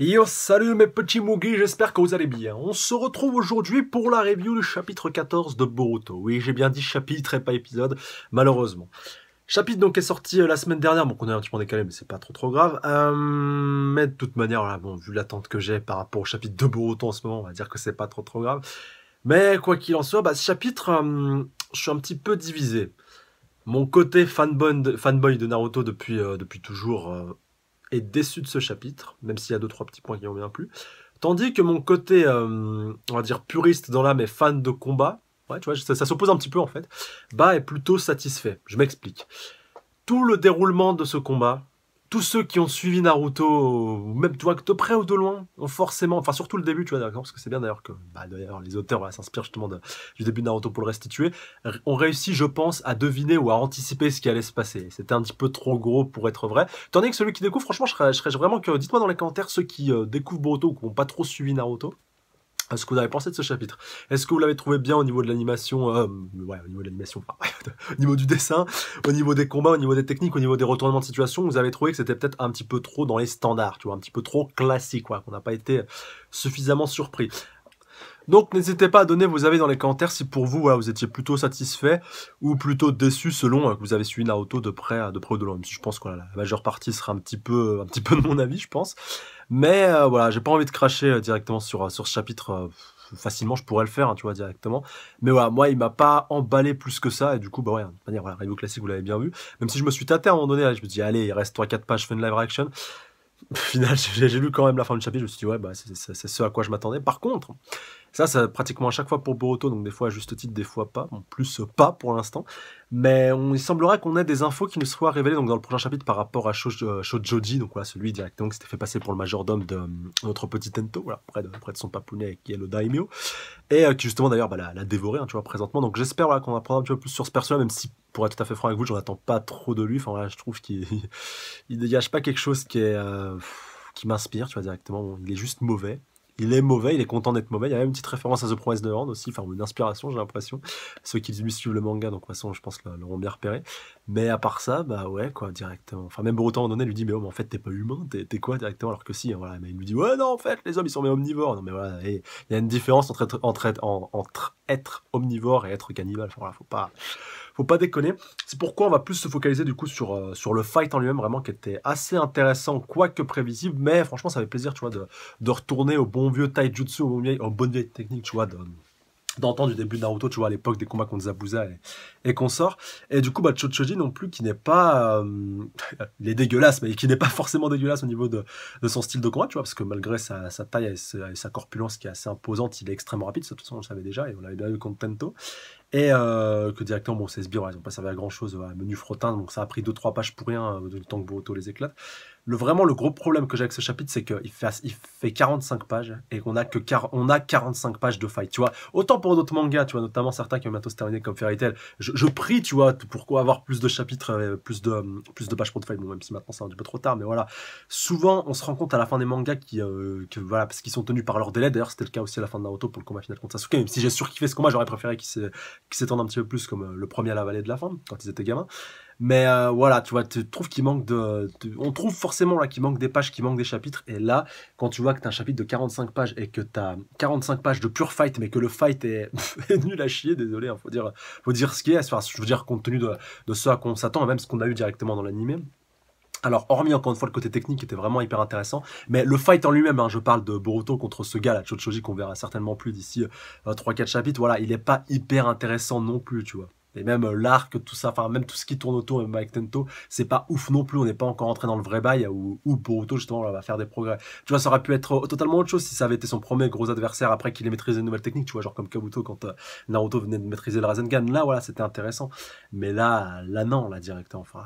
Yo, salut mes petits Moogie, j'espère que vous allez bien. On se retrouve aujourd'hui pour la review du chapitre 14 de Boruto. Oui, j'ai bien dit chapitre et pas épisode, malheureusement. Chapitre donc est sorti euh, la semaine dernière, donc on est un petit peu décalé mais c'est pas trop trop grave. Euh, mais de toute manière, bon, vu l'attente que j'ai par rapport au chapitre de Boruto en ce moment, on va dire que c'est pas trop trop grave. Mais quoi qu'il en soit, bah, ce chapitre, euh, je suis un petit peu divisé. Mon côté fanboy de, Naruto depuis, depuis toujours est déçu de ce chapitre, même s'il y a deux trois petits points qui ont bien plus, Tandis que mon côté, euh, on va dire puriste dans l'âme et fan de combat, ouais, tu vois, ça, ça s'oppose un petit peu en fait, bah est plutôt satisfait. Je m'explique. Tout le déroulement de ce combat, tous ceux qui ont suivi Naruto, ou même toi, de près ou de loin, ont forcément, enfin surtout le début, tu vois, d'accord, parce que c'est bien d'ailleurs que bah, d'ailleurs, les auteurs s'inspirent justement du début de Naruto pour le restituer, ont réussi, je pense, à deviner ou à anticiper ce qui allait se passer. C'était un petit peu trop gros pour être vrai. Tandis que celui qui découvre, franchement, je serais, vraiment que, dites-moi dans les commentaires, ceux qui euh, découvrent Boruto ou qui n'ont pas trop suivi Naruto, ce que vous avez pensé de ce chapitre. Est-ce que vous l'avez trouvé bien au niveau de l'animation euh, Ouais, au niveau de l'animation, au niveau du dessin, au niveau des combats, au niveau des techniques, au niveau des retournements de situation, vous avez trouvé que c'était peut-être un petit peu trop dans les standards, tu vois, un petit peu trop classique, quoi, qu'on n'a pas été suffisamment surpris. Donc n'hésitez pas à donner vos avis dans les commentaires si pour vous vous étiez plutôt satisfait ou plutôt déçu selon euh, que vous avez suivi Naruto de près, de près ou de loin. je pense que la majeure partie sera un petit peu, un petit peu de mon avis, je pense. Mais euh, voilà, j'ai pas envie de cracher euh, directement sur, sur ce chapitre. facilement, je pourrais le faire, hein, tu vois, directement. Mais voilà, moi, il m'a pas emballé plus que ça. Et du coup, bah ouais, de manière, voilà, Review Classique, vous l'avez bien vu. Même si je me suis tâté à un moment donné, je me dis, allez, il reste trois, 4 pages, je fais une live reaction au final, j'ai lu quand même la fin du chapitre, je me suis dit, ouais, bah, c'est ce à quoi je m'attendais. Par contre, ça, ça pratiquement à chaque fois pour Boruto, donc des fois à juste titre, des fois pas. en plus pas pour l'instant. Mais on, il semblerait qu'on ait des infos qui nous soient révélées dans le prochain chapitre par rapport à Shojoji, euh, donc celui directement qui s'était fait passer pour le majordome de euh, notre petit Tento, près, de, son papounet qui est le daimyo, et euh, qui justement d'ailleurs bah, l'a dévoré, hein, tu vois, présentement. Donc j'espère qu'on va un petit peu plus sur ce personnage, même si pour être tout à fait franc avec vous, j'en attends pas trop de lui. Enfin je trouve qu'il il, dégage pas quelque chose qui qui m'inspire, tu vois, directement. il est juste mauvais il est mauvais, il est content d'être mauvais. Il y a même une petite référence à The Promise de Hand aussi, enfin une inspiration, j'ai l'impression. Ceux qui lui suivent le manga, donc de toute façon, je pense l'auront bien repéré. Mais à part ça, bah ouais, quoi, directement. Enfin, même Boruto moment donné lui dit, mais, oh, mais en fait, t'es pas humain, t'es quoi directement Alors que si, hein, voilà, mais il lui dit, ouais, non, en fait, les hommes, ils sont mais omnivores. Non, mais voilà, il y a une différence entre entre, entre être omnivore et être cannibale. Enfin, voilà, faut pas faut pas déconner. C'est pourquoi on va plus se focaliser du coup sur, euh, sur le fight en lui-même, vraiment, qui était assez intéressant, quoique prévisible, mais franchement, ça fait plaisir, tu vois, de, de retourner au bon vieux taijutsu, au bon vieil, aux bonnes vieilles techniques, tu vois, d'entendre du début de Naruto, tu vois, à l'époque des combats contre Zabuza et, qu'on sort Et du coup, bah, Chochoji non plus, qui n'est pas, euh, les il est dégueulasse, mais qui n'est pas forcément dégueulasse au niveau de, de, son style de combat, tu vois, parce que malgré sa, sa taille et sa, corpulence qui est assez imposante, il est extrêmement rapide, ça, de toute façon, on le savait déjà, et on l'avait bien vu contre Tento. Et euh, que directement, bon, ces sbires, ils n'ont pas servi à grand chose, à menu frottin, donc ça a pris 2-3 pages pour rien, euh, le temps que Boruto les éclate. Le, vraiment, le gros problème que j'ai avec ce chapitre, c'est qu'il fait, il fait 45 pages et qu'on a que on a 45 pages de fight. Tu vois, autant pour d'autres mangas, tu vois, notamment certains qui ont bientôt se terminer comme Fairy Tail. Je, je, prie, tu vois, pourquoi avoir plus de chapitres, euh, plus de, plus de pages pour de fight. même si maintenant c'est un peu trop tard, mais voilà. Souvent, on se rend compte à la fin des mangas qui, voilà, parce qu'ils sont tenus par leur délai. D'ailleurs, c'était le cas aussi à la fin de Naruto pour le combat final contre Sasuke. Même si j'ai surkiffé ce combat, j'aurais préféré qu'il qui s'étendent un petit peu plus, comme euh, le premier à la vallée de la femme, quand ils étaient gamins. Mais euh, voilà, tu vois, tu trouves qu'il manque de, On trouve forcément là qu'il manque des pages, qu'il manque des chapitres. Et là, quand tu vois que t'as un chapitre de 45 pages et que t'as 45 pages de pure fight, mais que le fight est, nul à chier, désolé, hein, faut, dire, faut dire ce qui est. je veux dire, compte tenu de, de ce à quoi on s'attend, même ce qu'on a eu directement dans l'animé. Alors, hormis encore une fois le côté technique qui était vraiment hyper intéressant, mais le fight en lui-même, hein, je parle de Boruto contre ce gars, là, Chochoji, qu'on verra certainement plus d'ici 3-4 euh, chapitres, voilà, il n'est pas hyper intéressant non plus, tu vois. Et même euh, l'arc, tout ça, enfin même tout ce qui tourne autour, de avec Tento, c'est pas ouf non plus. On n'est pas encore entré dans le vrai bail où, où Boruto justement là, va faire des progrès. Tu vois, ça aurait pu être euh, totalement autre chose si ça avait été son premier gros adversaire après qu'il ait maîtrisé une nouvelle technique. Tu vois, genre comme Kabuto quand euh, Naruto venait de maîtriser le Rasengan. Là, voilà, c'était intéressant. Mais là, là non, là directeur, Enfin,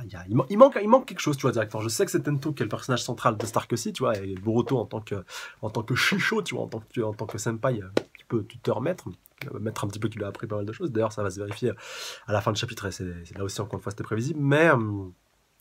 il, manque, quelque chose, tu vois directeur, Je sais que c'est Tento qui est le personnage central de Stark aussi, tu vois, et Boruto en tant que en tant que Shisho, tu vois, en tant que en senpai tu te remettre euh, mettre un petit peu, tu a appris pas mal de choses. D'ailleurs, ça va se vérifier à la fin du chapitre et c'est là aussi, encore une fois, c'était prévisible. Mais hum,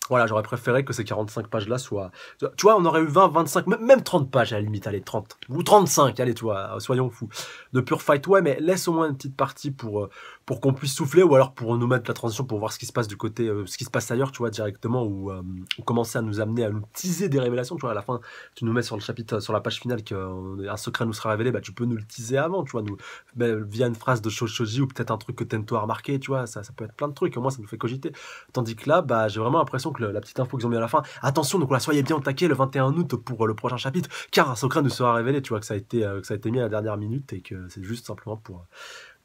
voilà, j'aurais préféré que ces 45 pages-là soient. Tu vois, on aurait eu 20, 25, même 30 pages à la limite, allez, 30. Ou 35, allez, tu vois, soyons fous. De pure fight, ouais, mais laisse au moins une petite partie pour, euh, pour qu'on puisse souffler ou alors pour nous mettre la transition pour voir ce qui se passe du côté euh, ce qui se passe ailleurs tu vois directement euh, ou, commencer à nous amener à nous teaser des révélations tu vois à la fin tu nous mets sur le chapitre sur la page finale qu'un euh, secret nous sera révélé bah tu peux nous le teaser avant tu vois nous bah, via une phrase de Shoshoji ou peut-être un truc que Tento a remarqué tu vois ça, ça peut être plein de trucs au moins ça nous fait cogiter tandis que là bah j'ai vraiment l'impression que la petite info qu'ils ont mis à la fin attention donc là soyez bien attaqués le 21 août pour le prochain chapitre car un secret nous sera révélé tu vois que ça a été que ça a été mis à la dernière minute et que c'est juste simplement pour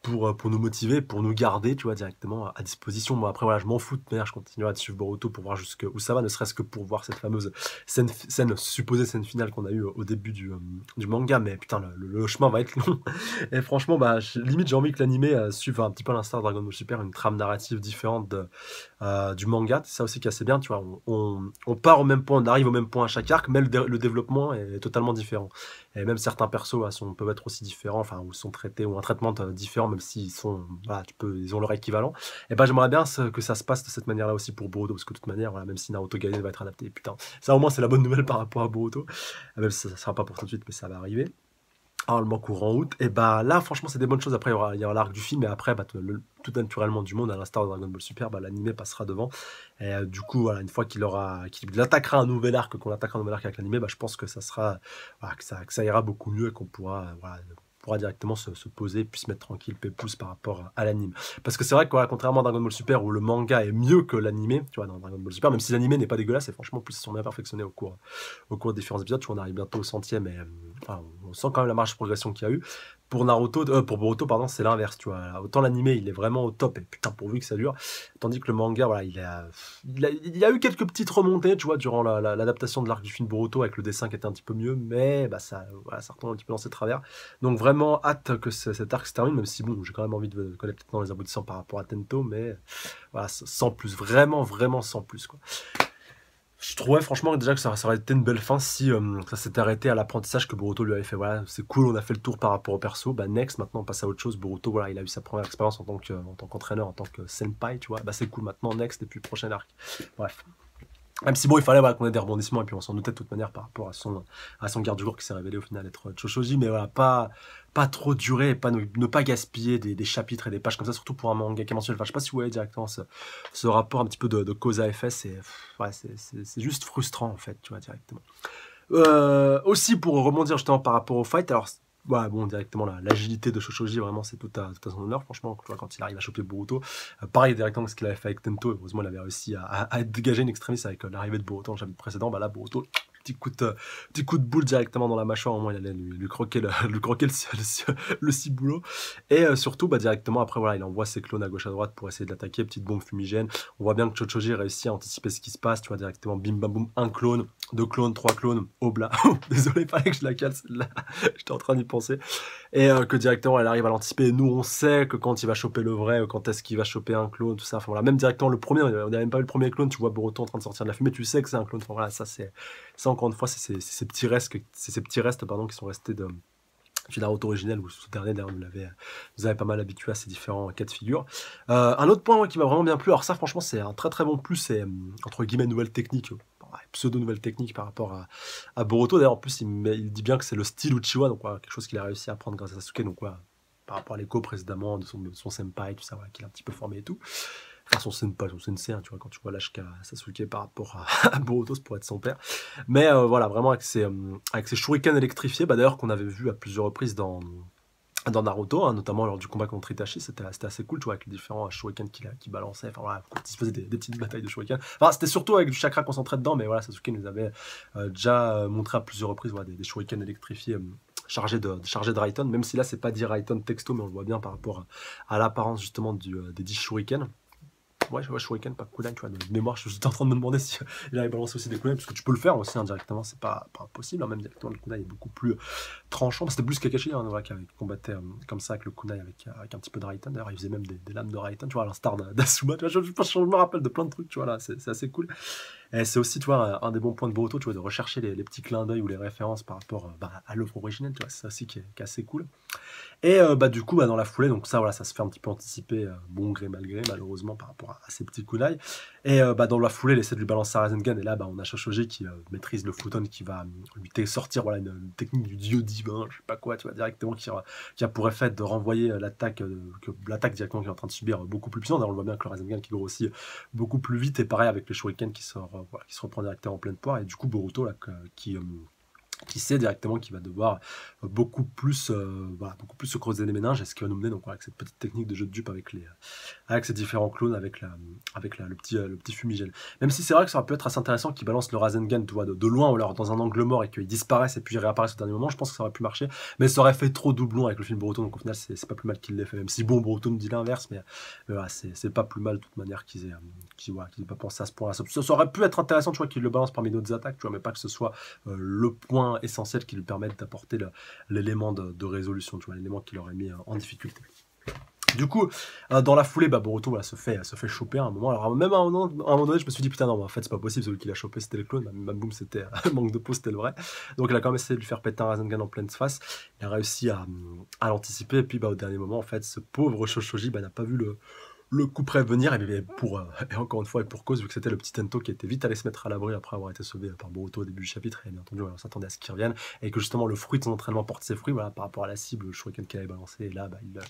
pour, euh, pour nous motiver, pour nous garder, tu vois, directement à disposition. après, voilà, je m'en fous de manière, je continuerai à suivre Boruto pour voir jusqu'où ça va, ne serait-ce que pour voir cette fameuse scène, scène supposée scène finale qu'on a eue euh, au début du, euh, du manga, mais putain, le, chemin va être long. Et franchement, bah, limite, j'ai envie que l'animé suive un petit peu l'instar de Dragon Ball Super, une trame narrative différente du manga. C'est ça aussi qui est assez bien, tu vois. On, on, part au même point, on arrive au même point à chaque arc, mais le, le développement est totalement différent. Et même certains persos peuvent être aussi différents, enfin, ou sont traités, ou un traitement euh, différent, même s'ils sont, tu peux, ils ont leur équivalent. Et ben, j'aimerais bien que ça se passe de cette manière-là aussi pour Boruto, parce que de toute manière, voilà, même si Naruto Gaiden va être adapté, putain, ça au moins c'est la bonne nouvelle par rapport à Boruto, même si ça ne sera pas pour tout de suite, mais ça va arriver en ah, le mois courant août, et eh bah là franchement c'est des bonnes choses. Après il y aura, l'arc du film et après bah, tout naturellement du monde, à l'instar de Dragon Ball Super, bah, l'animé passera devant. Et euh, du coup voilà, une fois qu'il aura qu'il attaquera un nouvel arc, qu'on attaquera un nouvel arc avec l'animé, bah, je pense que ça sera que, ça, que ira beaucoup mieux et qu'on pourra voilà, pourra directement se, poser, puis se mettre tranquille, pépouse par rapport à, l'anime. Parce que c'est vrai que contrairement à Dragon Ball Super, où le manga est mieux que l'anime tu vois, dans Dragon Ball Super, même si l'anime n'est pas dégueulasse, et franchement, plus ils sont bien perfectionnés au cours, au cours des différents épisodes, tu on arrive bientôt au centième, et euh, on sent quand même la marge de progression qu'il y a eu pour Naruto, euh, pour Boruto, pardon, c'est l'inverse, tu vois. Autant l'animé, il est vraiment au top, et putain, pourvu que ça dure. Tandis que le manga, voilà, il a, il a, a eu quelques petites remontées, tu vois, durant l'adaptation de l'arc du film Boruto, avec le dessin qui était un petit peu mieux, mais bah, ça, voilà, ça un petit peu dans ses travers. Donc vraiment, hâte que cet arc se termine, même si, bon, j'ai quand même envie de connaître dans les aboutissants par rapport à Tento, mais voilà, sans plus, vraiment, vraiment sans plus, quoi je trouvais franchement déjà que ça, ça aurait été une belle fin si euh, ça s'était arrêté à l'apprentissage que Boruto lui avait fait. Voilà, c'est cool, on a fait le tour par rapport au perso. Bah, next, maintenant on passe à autre chose. Boruto, voilà, il a eu sa première expérience en tant qu'entraîneur, en tant qu'entraîneur, en tant que senpai, tu vois. Bah, c'est cool, maintenant, next, et puis prochain arc. Bref. Même si bon, il fallait qu'on ait des rebondissements, et puis on s'en doutait de toute manière par rapport à son, à son garde du jour qui s'est révélé au final être Choshoji, mais voilà, pas, pas trop durer, et pas ne, pas gaspiller des, chapitres et des pages comme ça, surtout pour un manga qui est mensuel. Enfin, je sais pas si vous voyez directement ce, ce rapport un petit peu de, cause à effet, c'est ouais, juste frustrant en fait, tu vois, directement. Euh, aussi pour rebondir justement par rapport au fight, alors bah, bon, directement l'agilité de Shoshoji, vraiment, c'est tout à, son honneur, franchement, quand il arrive à choper Boruto. Euh, pareil, directement, ce qu'il avait fait avec Tento, heureusement, il avait réussi à, dégager une extrémiste avec euh, l'arrivée de Boruto en chapitre précédent. Bah là, Boruto, petit coup de, coup de boule directement dans la mâchoire, au moins, il allait lui, croquer le, le, le, ciboulot. Et euh, surtout, bah, directement, après, voilà, il envoie ses clones à gauche à droite pour essayer de l'attaquer, petite bombe fumigène. On voit bien que Shoshoji réussit à anticiper ce qui se passe, tu vois, directement, bim bam boum, un clone deux clones, trois clones, obla. Désolé, fallait que je la cale celle-là. J'étais en train d'y penser. Et euh, que directement, elle arrive à l'anticiper. Nous, on sait que quand il va choper le vrai, quand est-ce qu'il va choper un clone, tout ça. Enfin voilà, même directement le premier, on n'a même pas le premier clone. Tu vois Boruto en train de sortir de la fumée, tu sais que c'est un clone. voilà, ça c'est, encore une fois, c'est ces petits restes, c'est ces petits restes qui sont restés de la route originelle ou ce dernier d'ailleurs nous vous pas mal habitué à ces différents cas de figure euh, un autre point qui m'a vraiment bien plu alors ça franchement c'est un très très bon plus c'est entre guillemets nouvelle technique pseudo-nouvelle technique par rapport à, à Boruto. D'ailleurs, en plus, il, dit bien que c'est le style Uchiwa, donc quelque chose qu'il a réussi à prendre grâce à Sasuke, donc quoi par rapport à l'écho précédemment de son, senpai, tout ça, qui qu'il a un petit peu formé et tout. Enfin, son senpai, son sensei, hein, tu vois, quand tu vois l'âge qu'a Sasuke par rapport à, Boruto, c'est pour être son père. Mais euh, voilà, vraiment avec ses, euh, avec shurikens électrifiés, bah, d'ailleurs qu'on avait vu à plusieurs reprises dans dans Naruto, hein, notamment lors du combat contre Itachi, c'était assez cool, tu vois, avec les différents euh, shurikens qu'il qui balançait, enfin voilà, faisait des, petites batailles de shuriken. Enfin, c'était surtout avec du chakra concentré dedans, mais voilà, Sasuke nous avait euh, déjà euh, montré à plusieurs reprises voilà, des, shurikens électrifiés chargés de, chargés de Raiton, même si là, c'est pas dit Raiton texto, mais on le voit bien par rapport à, l'apparence justement des 10 shurikens ouais, ouais, Shuriken, pas Kunaï tu vois, de mémoire, je suis en train de me demander si j'avais balancé aussi des kunai, parce que tu peux le faire aussi indirectement, hein, c'est pas, pas impossible, hein, même directement, le kunai est beaucoup plus euh, tranchant, c'était plus Kakashi, hein, voilà, qui combattait euh, comme ça avec le Kunai, avec, euh, avec un petit peu de Raiten, d'ailleurs, il faisait même des, lames de Raiten, tu vois, à l'instar d'Asuma, tu vois, je, je, me rappelle de plein de trucs, tu vois, là, c'est assez cool. Et eh, c'est aussi, tu vois, un des bons points de Boruto, tu vois, de rechercher les, petits clins d'œil ou les références par rapport euh, bah, à l'œuvre originelle, tu vois, c'est ça aussi qui est, assez cool. Et euh, bah, du coup, bah, dans la foulée, donc ça, voilà, ça se fait un petit peu anticiper, euh, bon gré, mal malheureusement, par rapport à, ces petits kunai. Et bah, dans la foulée, l'essai de lui balancer à Rasengan, et là, bah, on a Shoshoji qui maîtrise le Futon, qui va lui sortir voilà, une, technique du dieu divin, je sais pas quoi, tu vois, directement, qui, qui a pour effet de renvoyer l'attaque l'attaque directement qui est en train de subir beaucoup plus puissante. on voit bien que le Rasengan qui grossit beaucoup plus vite, et pareil avec les Shuriken qui sort qui se reprend directement en pleine poire. Et du coup, Boruto, là, qui, euh, qui sait directement qu'il va devoir euh, beaucoup plus, euh, beaucoup plus se creuser les méninges, et ce qui va nous mener donc, avec cette petite technique de jeu de dupe avec, les, euh, avec ces différents clones, avec, la, avec le, petit, le petit fumigène. Même si c'est vrai que ça aurait peut être assez intéressant qu'il balance le Rasengan tu vois, de, loin ou alors dans un angle mort et qu'il disparaisse et puis il réapparaissent au dernier moment, je pense que ça aurait pu marcher, mais ça aurait fait trop doublon avec le film breton donc au final c'est pas plus mal qu'il l'ait fait, même si bon, breton me dit l'inverse, mais, c'est pas plus mal de toute manière qu'ils aient, pas pensé à ce point-là. Ça, ça, aurait pu être intéressant, tu vois, qu'il le balance parmi d'autres attaques, tu vois, mais pas que ce soit le point essentiels qui lui permettent d'apporter l'élément de, résolution, l'élément qui l'aurait mis euh, en difficulté. Du coup, euh, dans la foulée, bah, Boruto se, fait, se fait choper à un moment. Alors, même à un moment, donné, je me suis dit, putain, non, en fait, c'est pas possible, celui qui l'a chopé, c'était le clone. Bah, bah, boum, c'était euh, manque de peau, c'était le vrai. Donc, il a quand même essayé de lui faire péter un Rasengan en pleine face. Il a réussi à, l'anticiper. Et puis, bah, au dernier moment, en fait, ce pauvre Shoshoji n'a pas vu le, le coup près venir, eh euh, et, pour, encore une fois, et pour cause, vu que c'était le petit Tento qui était vite allé se mettre à l'abri après avoir été sauvé par Boruto au début du chapitre, et bien entendu, on s'attendait à ce qu'il revienne, et que justement le fruit de son entraînement porte ses fruits, par rapport à la cible, le shuriken qu'il avait balancé, et là, bah, euh,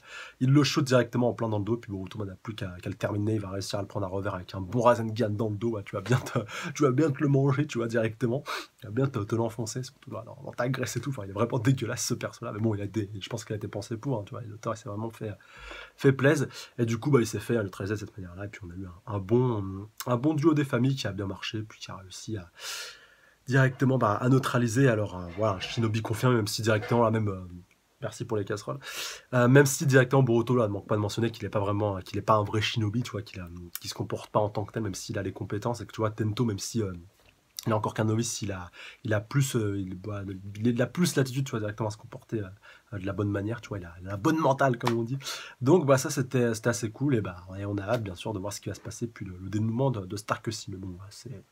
il, le shoot directement en plein dans le dos, puis Boruto n'a plus qu'à le terminer, il va réussir à le prendre à revers avec un bon Rasengan dans le dos, bah, tu, vas bien te, tu vas bien te le manger, tu vois directement, tu vas bien te, l'enfoncer, surtout là, dans, ta et tout, il est vraiment dégueulasse ce perso-là, mais bon, il a des, je pense qu'il a été pensé pour, hein, tu vois, l'auteur s'est vraiment fait, fait plaise, et du coup, bah, il s'est fait à le 13 de cette manière-là. Et puis on a eu un, bon, un bon duo des familles qui a bien marché, puis qui a réussi à directement bah, à neutraliser. Alors euh, voilà, Shinobi confirme, même si directement, là même, euh, merci pour les casseroles, euh, même si directement Boruto, là, ne manque pas de mentionner qu'il n'est pas vraiment, qu'il n'est pas un vrai Shinobi, tu vois, qu'il se comporte pas en tant que tel, même s'il a les compétences, et que tu vois, Tento, même si il encore qu'un novice, il a, il a plus, bah, il, il a plus l'attitude, tu vois, directement à se comporter euh, de la bonne manière, tu vois, la, la bonne mentale, comme on dit. Donc, bah, ça, c'était assez cool. Et, bah, et on a hâte, bien sûr, de voir ce qui va se passer, puis le, dénouement de, Stark aussi. Mais bon, c'est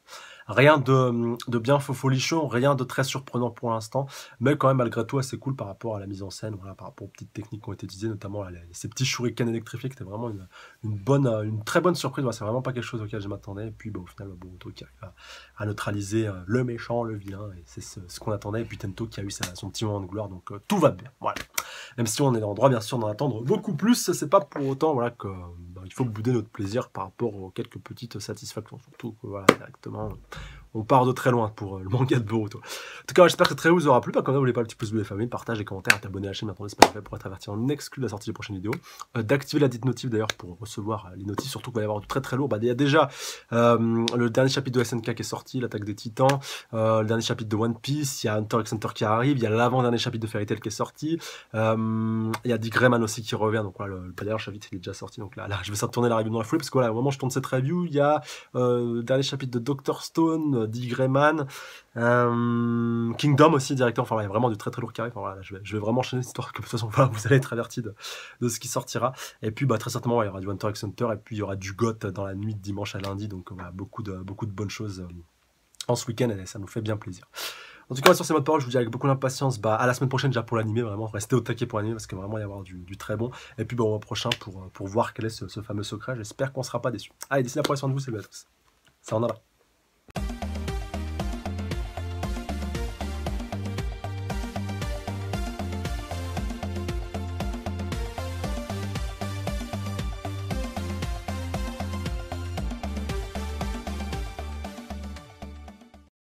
rien de, de bien folichon, rien de très surprenant pour l'instant, mais quand même, malgré tout, assez cool par rapport à la mise en scène, voilà, par rapport aux petites techniques qui ont été utilisées, notamment ces petits shurikens électrifiés, qui étaient vraiment une, bonne, une très bonne surprise. Bah c'est vraiment pas quelque chose auquel je m'attendais. Et puis, bah, au final, bah, bon, qui arrive à, neutraliser euh, le méchant, le vilain, et c'est ce, qu'on attendait. Et puis, Tento qui a eu sa, son petit moment de gloire, donc euh, tout va bien. Voilà. Même si on est le droit, bien sûr, d'en attendre beaucoup plus, c'est pas pour autant voilà, bah, faut bouder notre plaisir par rapport aux quelques petites satisfactions. Surtout que, voilà, directement, on part de très loin pour euh, le manga de Boruto. En tout cas, j'espère que cette review vous aura plu. quand bah, vous voulez pas le petit pouce bleu famille, partage et commentaire, et à la chaîne, maintenant, c'est pas fait pour être averti en exclu de la sortie des prochaines vidéos. Euh, d'activer la dite notif d'ailleurs pour recevoir euh, les notifs, surtout qu'il va y avoir du très très lourd. Bah, il y a déjà le dernier chapitre de SNK qui est sorti, l'attaque des titans, le dernier chapitre de One Piece, il y a Hunter x Hunter qui arrive, il y a l'avant-dernier chapitre de Fairy Tail qui est sorti, il y a Dick Greyman aussi qui revient, donc voilà, le, dernier chapitre il est déjà sorti, donc là, je vais faire tourner la review dans la foulée parce que voilà, au moment je tourne cette review, il y a le dernier chapitre de Doctor Stone, euh, d'Igreman, euh, Kingdom aussi, directeur. Enfin, il y a vraiment du très très lourd carré. Enfin, je, vais, vraiment enchaîner cette histoire, que de toute façon, vous allez être averti de, ce qui sortira. Et puis, bah, très certainement, il y aura du Hunter x Hunter, et puis il y aura du GOT dans la nuit de dimanche à lundi. Donc, voilà, beaucoup de, beaucoup de bonnes choses euh, en ce week-end, et ça nous fait bien plaisir. En tout cas, sur ces mots de parole, je vous dis avec beaucoup d'impatience bah, à la semaine prochaine déjà pour l'animer vraiment, restez au taquet pour l'anime, parce que vraiment, il y avoir du, très bon. Et puis, bon bah, au mois prochain pour, pour voir quel est ce, fameux secret. J'espère qu'on ne sera pas déçu. Allez, d'ici la prochaine de vous, c'est à tous. Ça en a là.